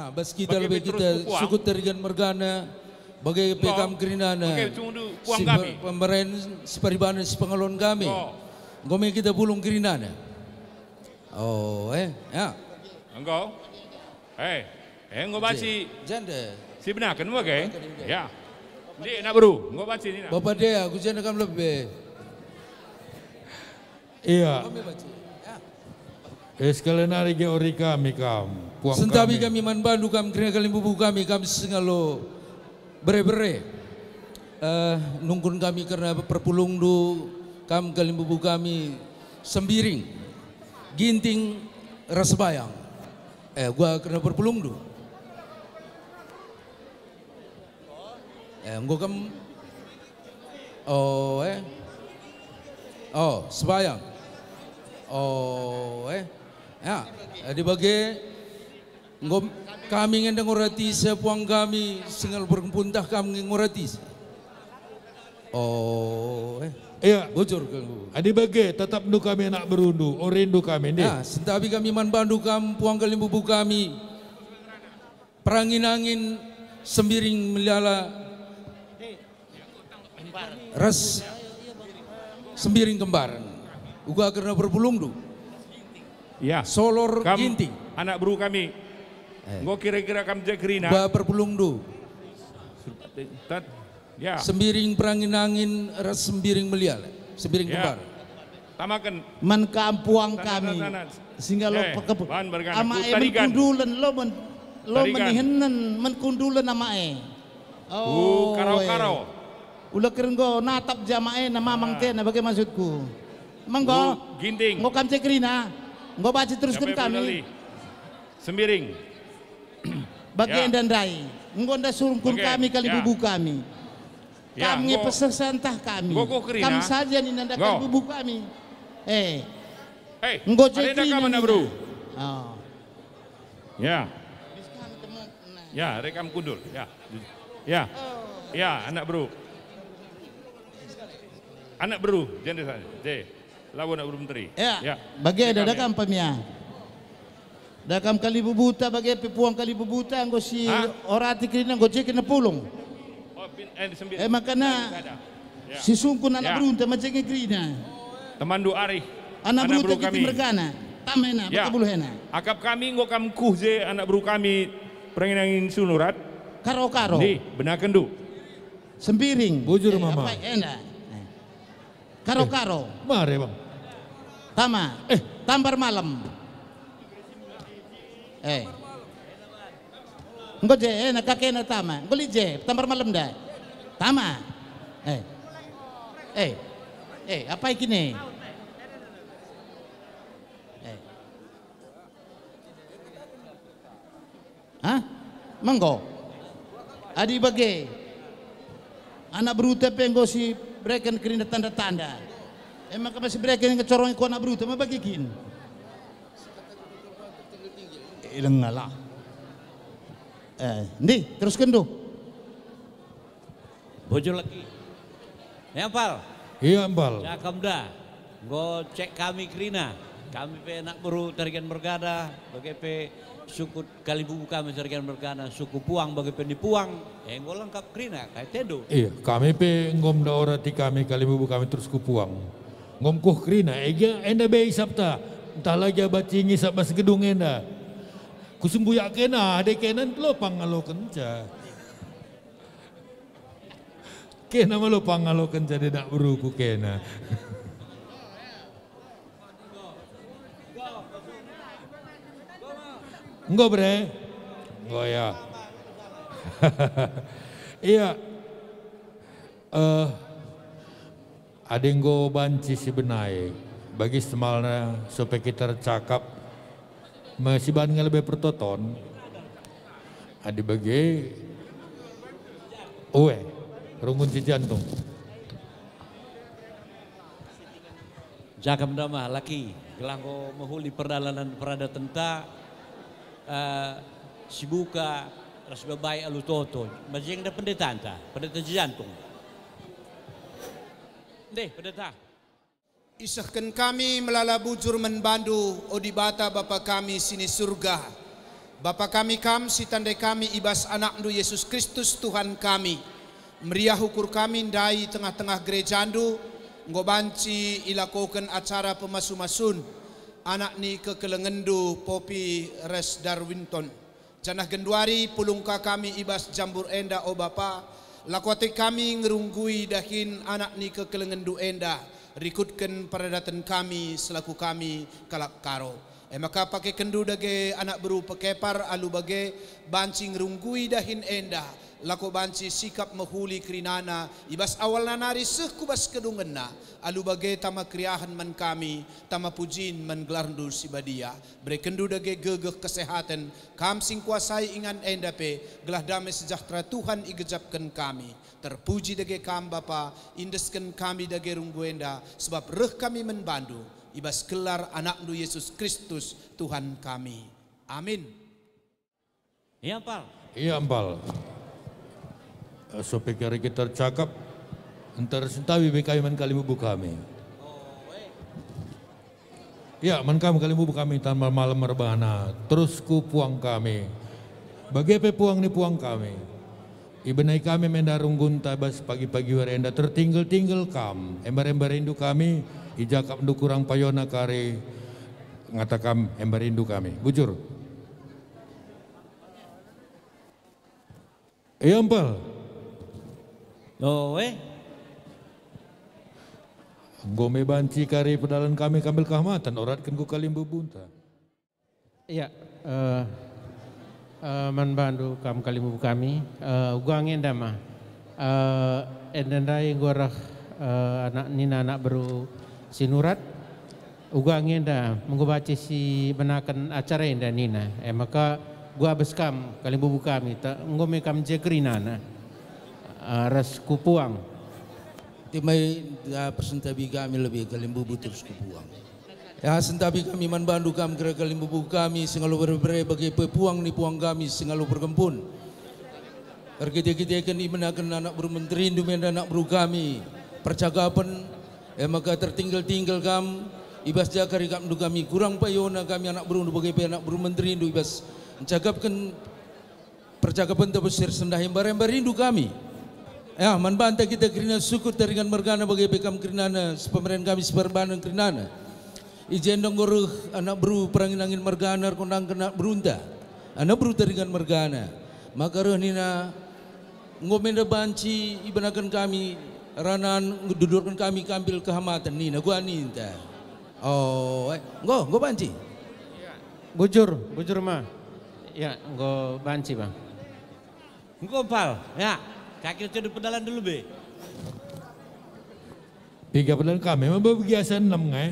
Ah, bas kita lebih kita suku terigan mergana bagai pekam kerinana. Si pemerintahan si sepengalon kami. Gome kita pulung kerinana. Oh, eh, ya. Engkau? Eh, eh, engkau baca, Janda. Si benar kan bagai? Ya. Ni nak beru, engkau baca ni Bapak dia, aku janda kamu lebih. Iya. Kami baca. Eskalena rege ori kami kam. Sentabi kami man bandu kam kena kali bubu kami kam sengalo bere-bere. Uh, nungkun kami karena perpulung du kam kali bubu kami sembiring ginting resbayang, Eh gua karena perpulung du. Eh gua kam Oh eh. Oh, sebayang. Oh eh. Ya, jadi bagi kami ingin ngurati sepuang kami singal berkempuntah kami ngurati. Oh, eh. Iya. Bocor ke Adi ah, tetap nu kami nak berundu, orindu kami ni. Ya, kami man bandu kam puang kelimbu kami. Perangin angin sembiring melala res sembiring kembar. Uga karena berpulung dulu. Ya. Solor kam, Ginting. Anak buruh kami. Eh. Ngo kira-kira kam jekrina. Ba perpulungdu. Ya. Sembiring perangin angin sembiring melial. Sembiring ya. Tamakan. Man kampuang kami. Sehingga lo eh, pekep. Ama e eh, menkundulen lo men lo menihenen menkundulen ama e. Oh. karo eh. karo. karau Ulah go natap jamae nama mamang ah. na bagai maksudku. Manggo. Ginting. Ngokam cekrina. Enggak baca teruskan kami. Sembiring. Bagian ya. dan rai. Enggak ndak surungkun okay. kami kali ya. bubu kami. Ya. Kami Ngo... pesesantah kami. kami ya. saja nih nandakan bubu kami. Eh. Hey, jadi ada mana bro? Oh. Ya. Nah. Ya, rekam kudul. Ya. Ya. Oh. Ya, anak bro. Anak bro, jangan saja. Lawan Abu Menteri. Ya. ya. Bagai ada dakam pamia. Dakam kali bubuta bagai pepuang kali bubuta anggo si orang orati kena anggo cek kena pulung. Oh, eh, sembil, eh makana ya. si sungkun anak ya. berunta macam kena. Temandu ari. Anak, anak berunta kita berkana. Tamena, ya. hena. Akap kami nggo kamkuh je anak beru kami prenginangin sunurat. Karo-karo. Di, benakan du. Sempiring. Bujur eh, mama. Apa, enak. Eh. Karo-karo. Eh, mare bang. Tama, eh tampar malam. Eh. Enggak je eh nak kakek tama. Engko je tampar malam dah. Tama. Eh. Eh. Eh, apa ini? Eh. Hah? Mengko. Adi bagai. Anak berutep yang gosip breken kerinda tanda-tanda. Emang eh, masih berikan kini kecorong ikut nak berutu, apa bagi kini? Ilengalah. Eh, eh, ni teruskan tu. Bojo lagi. Eh, iya, ya Iya empal. Ya kamda. Go cek kami kerina. Kami pe nak beru tarikan bergada. Bagi pe suku Kalibubu kami tarikan bergada. Suku Puang bagi pe di Puang. lengkap kerina. Kayak tedo. Iya. Kami pe ngom daora di kami buku kami terus kupuang. Puang ngomkuh kerina ega enda bei sabta entah lagi bacingi sabas gedung enda ya kena ada kena lo pangalo kenca kena malu pangalo kenca tidak beruku kena Enggak bre, enggak ya. Iya, uh, adenggo banci si benai bagi semalna supaya kita cakap masih banyak lebih pertoton adi bagi uwe rungun si jantung jagam damah laki gelanggo menghuli perjalanan perada tenta uh, eh, sibuka rasbabai alutoto majeng da pendeta anta pendeta jantung Deh, pendeta. Isahkan kami melala bujur menbandu odibata Bapa kami sini surga. Bapa kami kam si tandai kami ibas anak du Yesus Kristus Tuhan kami. Meriah hukur kami dai tengah-tengah gerejandu. Ngobanci ilakokan acara masun. Anak ni kelengendu Popi Res Darwinton. Janah genduari pulungka kami ibas jambur enda o bapa. Lakwate kami ngerunggui dahin anak ni ke kelengen duenda. Rikutkan peradatan kami selaku kami kalak karo. E maka pakai kendu dage anak beru pekepar alu bage bancing runggui dahin endah. Lako banci sikap mehuli kerinana ibas awal nanari sekubas kedungena alu bage tama kriahan man kami tama pujin man dul sibadia bre kendu dage gegeh kesehatan kam sing kuasai ingan endape gelah damai sejahtera Tuhan igejapkan kami terpuji dage kam bapa indesken kami dage rungguenda sebab reh kami menbandung ibas kelar anak nu Yesus Kristus Tuhan kami. Amin. Iya, Pak. Iya, Pak. Eh, Sopi kari kita cakap antar sentawi be man kalimu bu kami. Ya, man kami kali bubuk kami tanpa malam merbana. Terusku puang kami. Bagai apa puang ni puang kami. Ibenai kami mendarung gunta bas pagi-pagi warenda tertinggal-tinggal kam. Ember-ember rindu kami ijakap dukurang payona kari ngatakan emberindu kami. Bujur. Iyempel. Loe. Gome banci kari pedalan kami kambil kahmatan oratkan ku kalimbu bunta. Iya, uh, uh, man bandu kam kalimbu kami, uh, eh, guang endama. Uh, endendai gua uh, anak nina anak beru sinurat uga ngenda mengubati si benakan acara inda nina eh maka gua beskam kali bubu kami ta ngome kam jekrina na eh, ras kupuang timai da ya, persentabi kami lebih kali bubu terus kupuang Ya sentabi kami man bandu kam kira kali bubu kami singalu berbere bagi pepuang ni puang kami singalu berkempun. Kerja kita ini menaken anak bermenteri, dumen anak beru kami percakapan Eh, maka tertinggal-tinggal kam ibas jakar ikam du kami kurang payona kami anak burung du bagai anak burung menteri du ibas mencakapkan percakapan terbesar sendah yang barem rindu kami ya manbanta kita kerana syukur teringan mergana bagai pekam kerana pemerintah kami seperbanan kerana ijen donggoruh anak beru perangin angin mergana kondang kena berunta anak beru teringan mergana maka roh nina ngomenda banci ibanakan kami ranan dudurkan kami kambil kehamatan nina gua ninta oh eh, go go banci ya. bujur bujur ma ya go banci bang go pal ya kaki itu di pedalan dulu be tiga pedalan kami mah biasa enam eh. ngai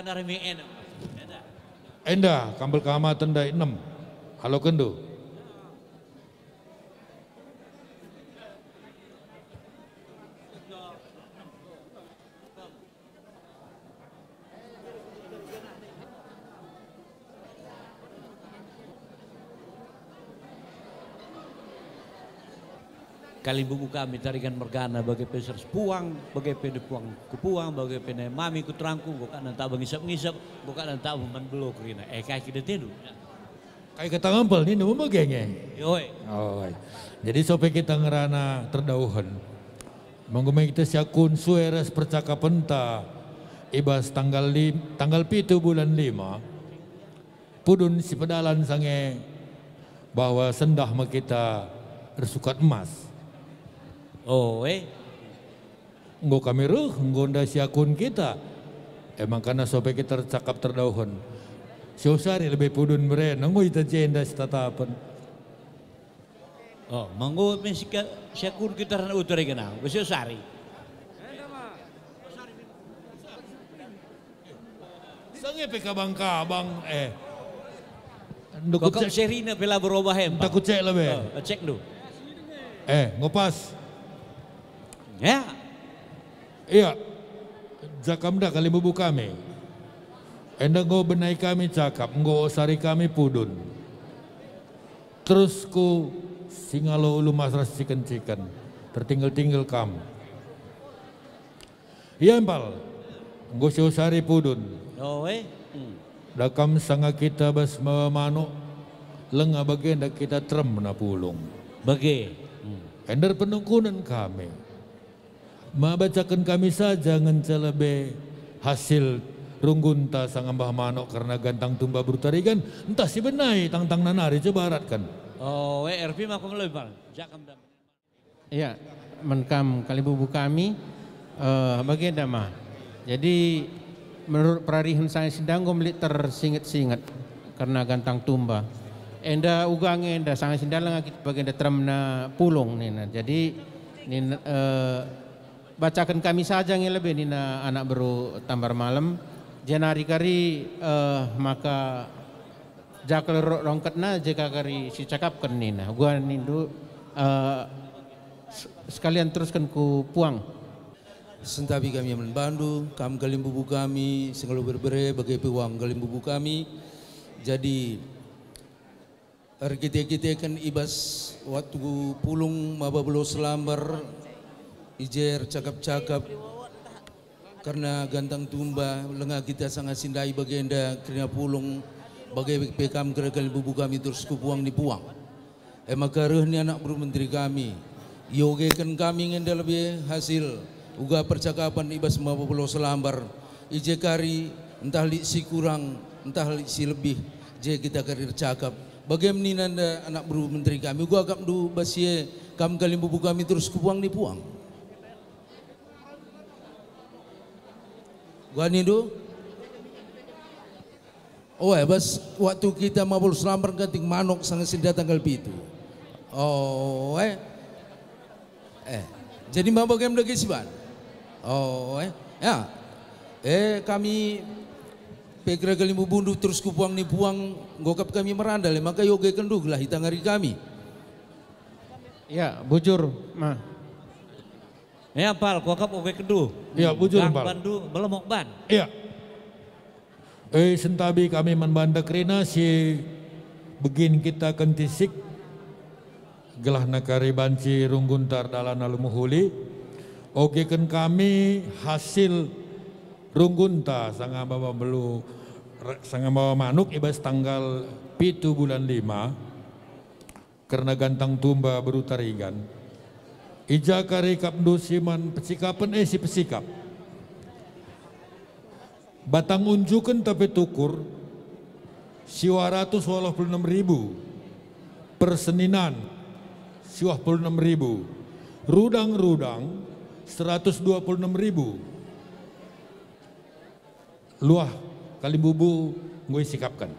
dari mi enam. Endah, kambil kehamatan dari enam. Halo kendo. kali buku kami tarikan mergana bagai pesers puang bagai pede puang kupuang bagai pede mami kuterangku bukan nanta bangisap ngisap bukan nanti abang belok kerina eh kayak kita tidur kayak kita ngempel ini, nemu bagiannya eh? yoi oh jadi sampai kita ngerana terdauhan menggumai kita siakun sueres percakapan ta ibas tanggal lim, tanggal pitu bulan lima pudun si pedalan sange bahwa sendah makita bersukat emas Oh, eh. Nggak kami ruh, enggo siakun kita. Emang karena sope kita cakap terdauhan. Siusari lebih pudun meren, Nggak kita jenda tatapan. Oh, manggo mesika siakun kita ran utari kena, siusari. Sange peka bangka bang eh. Kau cek serina pelabur berubah hem. Ya, Takut cek lebih. Oh, cek dulu. Eh, ngopas. Ya. Iya. Jakamda kali bubu kami. Enda go benai kami cakap, go sari kami pudun. Terus ku singalo ulu masras chicken chicken. tertinggal tinggal kam. Iya empal, go sari pudun. Oh eh. Hmm. Dakam sanga kita bas manu lengah bagian dak kita trem na pulung. Bagi. Hmm. Ender penungkunan kami. Mabacakan kami saja celebe hasil runggunta sang ambah manok karena gantang tumba berutarigan entah si benai tangtang nanari coba arat kan. Oh, WRP makum lebih Jakam dam. Ya, menkam kali bubu kami uh, eh, bagian dama. Jadi menurut perarihan saya sedang gomli tersingat-singat karena gantang tumba. Enda ugang enda sangat sindalang kita bagian terem na pulung nina. Jadi nina, uh, eh, bacakan kami saja yang lebih nina anak baru tambar malam jenari kari uh, maka jakal rongketna jika kari si cakap kene nina gua nindu uh, eh, sekalian teruskan ku puang sentabi kami yang Bandung kam galim bubu kami selalu berbere bagai puang galim bubu kami jadi kita kita kan ibas waktu pulung mabablo selambar Ijer cakap-cakap karena gantang tumba lengah kita sangat sindai bagenda kerana pulung bagai pekam gerakan ibu kami terus kupuang dipuang. Emak eh, karuh ni anak buru menteri kami. Yogekan kami ingin lebih hasil uga percakapan ibas maupun pulau selambar. Ije kari entah li si kurang entah li si lebih je kita karir cakap. Bagaimana anak buru menteri kami uga agak du basie kam kalimbu kami terus kupuang dipuang. Ganidu. Oh, eh, bas waktu kita mabul selamper ganting manok sangat sinda tanggal itu, Oh, eh. Eh, jadi mabok game lagi sih ban. Oh, eh. Ya. Eh, kami Pegra kalimu bundu terus kupuang nih puang gokap kami merandal maka yoga kenduk lah hitangari kami. Ya, bujur, mah. Ya pal, kap oke kedu. Iya, bujur Gang pal. Bandu belemok ban. Iya. Eh sentabi kami membanda kerina si begin kita kentisik gelah nakari banci runggun dalan alumuhuli. Oke ken kami hasil runggun ta sanga bawa belu sanga bawa manuk ibas tanggal pitu bulan lima karena gantang tumba berutarigan. Ija kari kapdu siman pesikapan eh si pesikap. Batang unjukan tapi tukur siwa ratus walah puluh enam ribu perseninan siwa puluh enam ribu rudang-rudang seratus dua puluh enam ribu luah kalimbubu gue sikapkan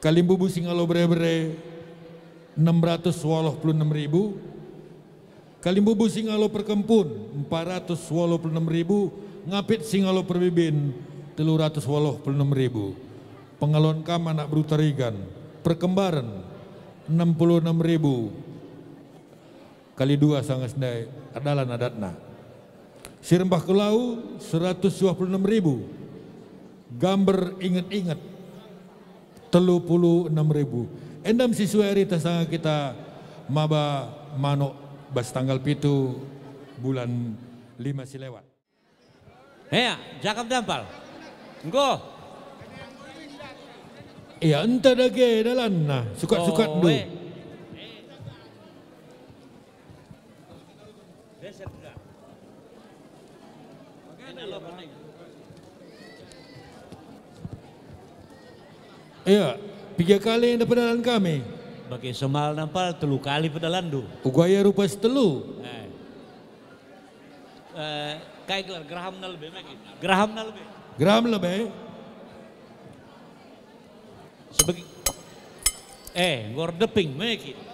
kalimbubu singalo bre-bre 686.000 Kalimbubu Singalo Perkempun 426.000 Ngapit Singalo Perbibin 386.000 Pengalon Kam Anak Brutarigan Perkembaran 66.000 kali dua sangat sendai adalah nadatna Sirembah Kelau 126.000 Gambar ingat-ingat 36.000 Endam sisuari tasanga kita maba manok bas tanggal pitu bulan lima si lewat. Hea, jakap dampal. go. Iya, entah dage dalan nah, sukat-sukat oh, dulu. Eh. Iya, tiga kali yang pedalan kami. Bagi semal nampal telu kali pedalan du. Ugaya rupa setelu, Eh. eh kayak gelar geraham na lebih, geraham na lebih. Geraham lebih. Sebagai eh gordeping meki.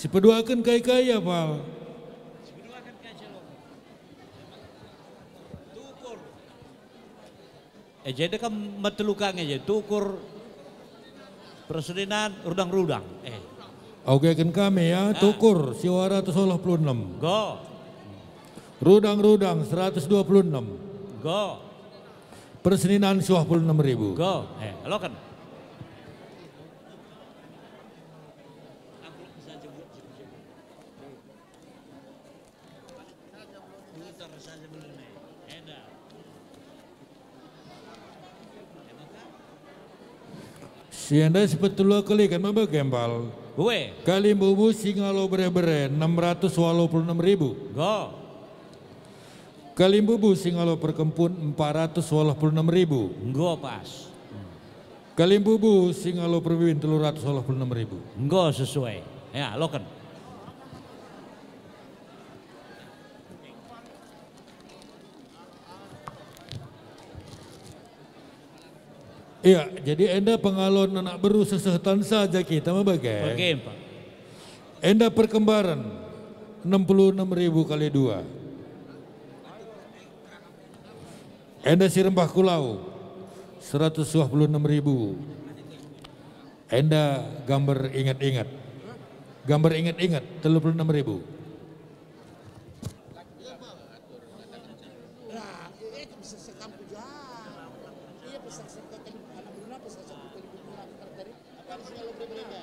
Sipeduakan kai kaya pal. Eh jadi kan metelukang aja tukur persediaan rudang-rudang. Eh. Oke kan kami ya tukur siwara 126. Go. Rudang-rudang 126. Go. Persenian 26 ribu. Go. Eh, lo kan. Sianda sebetulnya kan mabah gempal. Uwe. Kali bubu lo bere-bere 686 ribu. Go. Kali bubu lo perkempun 486 ribu. Go pas. Kali bubu lo perwin 386 ribu. Go sesuai. Ya, lo kan. Iya, jadi anda pengalon anak beru sesehatan saja kita mah bagai. Bagai, Pak. Anda perkembaran 66 ribu kali dua. Anda si rempah kulau 126 ribu. Anda gambar ingat-ingat. Gambar ingat-ingat 36 ribu. Iya besar serta anak guna besar serta telinggung guna tertarik apa yang selalu berbeda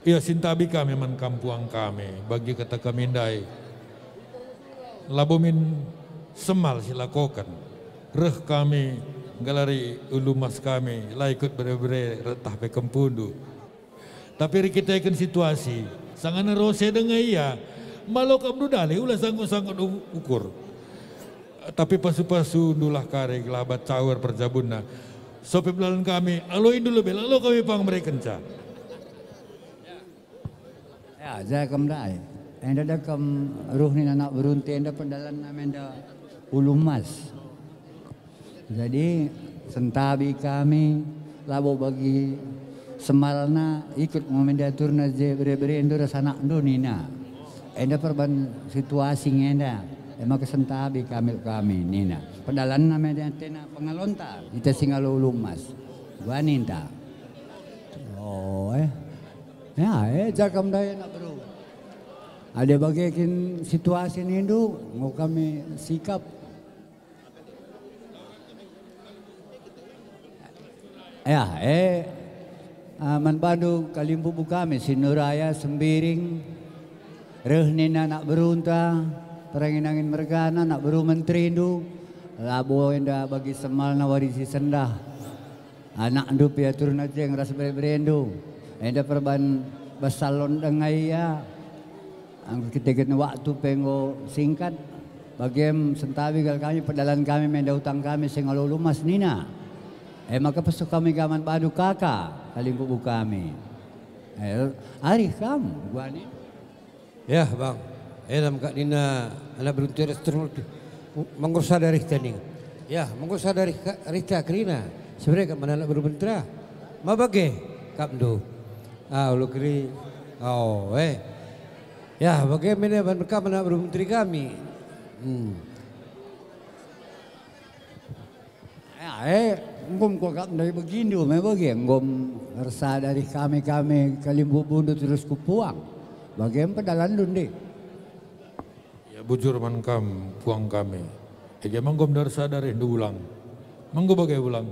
Ya sintabi kami man kampuang kami bagi kata kami dai. Labumin semal silakokan. Reh kami ulu ulumas kami laikut bere-bere retah pe kempundu. Tapi kita ikut situasi sangana rose dengan iya malok dali ulah sanggup-sanggup ukur. Tapi pasu-pasu dulah kare gelabat cawer perjabunna. Sopi belalang kami, aloin dulu bela, lo kami pang mereka kenca. Ya, saya kem dai. Enda kem ruh ni anak berunti, enda pendalan nama Ulu Mas. Jadi sentabi kami labo bagi semalna ikut ngomendatur na beri bre endo rasana Nina Enda perban situasi ngenda. emak kesentabi kami kami nina. Pedalan nama tena pengalonta kita singalo Gua ninta. Oh eh. Ya eh jakam daya nak bro. Ada bagian situasi nindu, mau kami sikap Ya, eh aman Bandung kalimpubu kami sinuraya sembiring rehnina nak berunta terangin angin mergana nak beru menteri du labo enda bagi semal nawarisi sendah anak ndu pia turun aja yang ras berendu enda perban basalon dengai ya kita waktu pengo singkat bagem sentawi gal kami pedalan kami menda utang kami sengalulu mas nina Eh maka pasu kami gaman badu kakak kalingkubu kami. Eh, hari kam guani. Ya bang, elam eh, dalam kak nina anak beruntir terus mengursa dari tening. Ya mengursa dari rita krina Sebenarnya kak mana anak berbentra. Ma bagai kapdo. Ah ulu kiri. Oh eh. Ya bagaimana mereka mana berbentra kami. Hmm. Ya eh ngom kok kak dari begini om ya, bagi ngom resah dari kami kami kalimbu bundu terus kupuang bagian pedalan dundi ya bujur man kam puang kami Eja manggom dari sadari ndu ulang manggo bagai ulang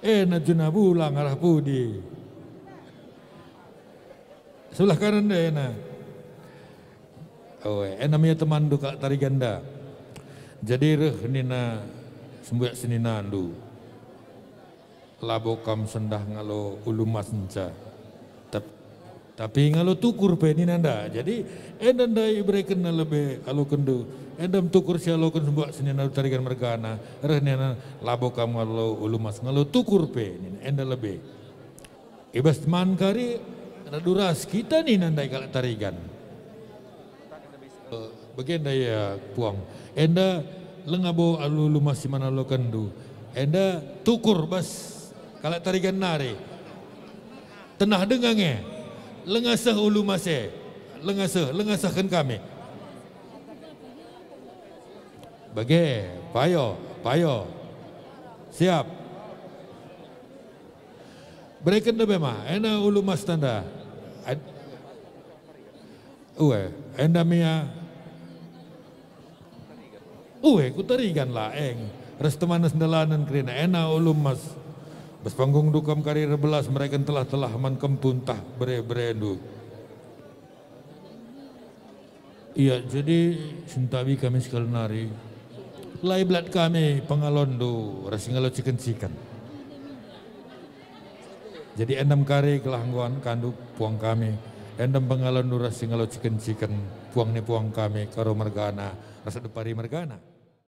eh najuna ulang arah pudi sebelah kanan deh enak oh eh, enamnya teman duka tari ganda jadi reh nina sembuh seni nandu labo kam sendah ngalo ulumas nca tapi ngalo tukur peni nanda jadi endam dai ibreken lebih alo kendu endam tukur si alo buat seni nandu tarikan mergana nana labo kam ngalo ulumas ngalo tukur peni enda lebe ibas man kari raduras kita nih nanda ikal tarikan bagian daya puang enda lengabo alu luma mana lo kendu. Enda tukur bas kalau tarikan nari. Tenah dengannya. Lengasah ulu masih. Lengasah, lengasahkan kami. Bagai, payo, payo. Siap. Berikan debe bema. Enda ulu mas tanda. Uwe, enda mia Uwe kutarigan laeng. Restemanas nelanan kerina ena ulum mas. panggung dukam karir belas mereka telah telah man kempuntah bre berendu. Iya jadi cintawi kami sekali nari. Lai blat kami pengalondu rasingalau cikan cikan. Jadi enam kari kelangguan kandu puang kami endam pengalaman nuras singalo chicken chicken puang ni puang kami karo mergana rasa depari mergana